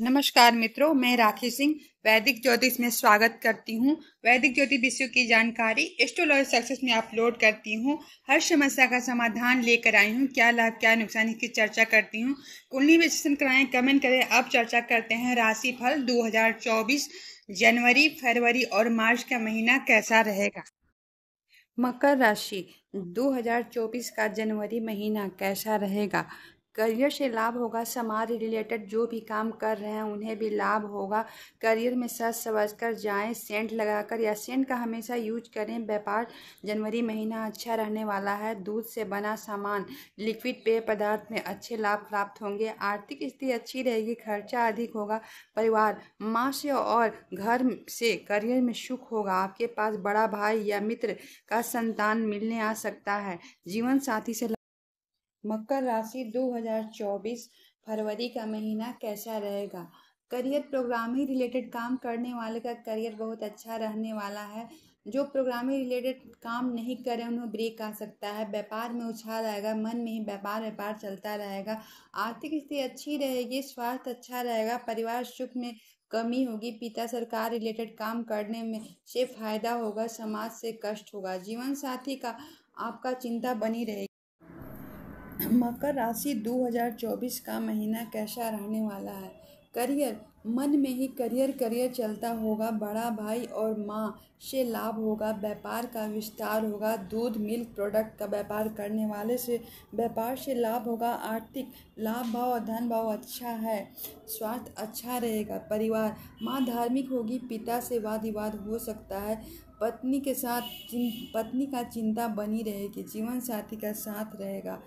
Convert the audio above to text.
नमस्कार मित्रों मैं राखी सिंह वैदिक ज्योतिष में स्वागत करती हूँ वैदिक ज्योतिष विषयों की जानकारी एस्ट्रोलॉजी सक्सेस में अपलोड करती हूं हर समस्या का समाधान लेकर आई हूँ क्या लाभ क्या नुकसान इसकी चर्चा करती हूँ कुंडली विश्लेषण कराएं कमेंट करें अब चर्चा करते हैं राशि फल 2024 जनवरी फरवरी और मार्च का महीना कैसा रहेगा मकर राशि 2024 का जनवरी महीना कैसा रहेगा करियर से लाभ होगा समाज रिलेटेड जो भी काम कर रहे हैं उन्हें भी लाभ होगा करियर में सच समझ कर जाएँ सेंट लगाकर या सेंट का हमेशा यूज करें व्यापार जनवरी महीना अच्छा रहने वाला है दूध से बना सामान लिक्विड पेय पदार्थ में अच्छे लाभ प्राप्त होंगे आर्थिक स्थिति अच्छी रहेगी खर्चा अधिक होगा परिवार माँ से और घर से करियर में सुख होगा आपके पास बड़ा भाई या मित्र का संतान मिलने आ सकता है जीवन साथी से मकर राशि 2024 फरवरी का महीना कैसा रहेगा करियर प्रोग्राम ही रिलेटेड काम करने वाले का करियर बहुत अच्छा रहने वाला है जो प्रोग्रामिंग रिलेटेड काम नहीं करें उन्हें ब्रेक आ सकता है व्यापार में उछाल आएगा मन में ही व्यापार व्यापार चलता रहेगा आर्थिक स्थिति अच्छी रहेगी स्वास्थ्य अच्छा रहेगा परिवार सुख में कमी होगी पिता सरकार रिलेटेड काम करने में से फायदा होगा समाज से कष्ट होगा जीवन साथी का आपका चिंता बनी रहेगी मकर राशि 2024 का महीना कैसा रहने वाला है करियर मन में ही करियर करियर चलता होगा बड़ा भाई और माँ से लाभ होगा व्यापार का विस्तार होगा दूध मिल्क प्रोडक्ट का व्यापार करने वाले से व्यापार से लाभ होगा आर्थिक लाभ भाव और धन भाव अच्छा है स्वास्थ्य अच्छा रहेगा परिवार माँ धार्मिक होगी पिता से वाद विवाद हो सकता है पत्नी के साथ पत्नी का चिंता बनी रहेगी जीवन साथी का साथ रहेगा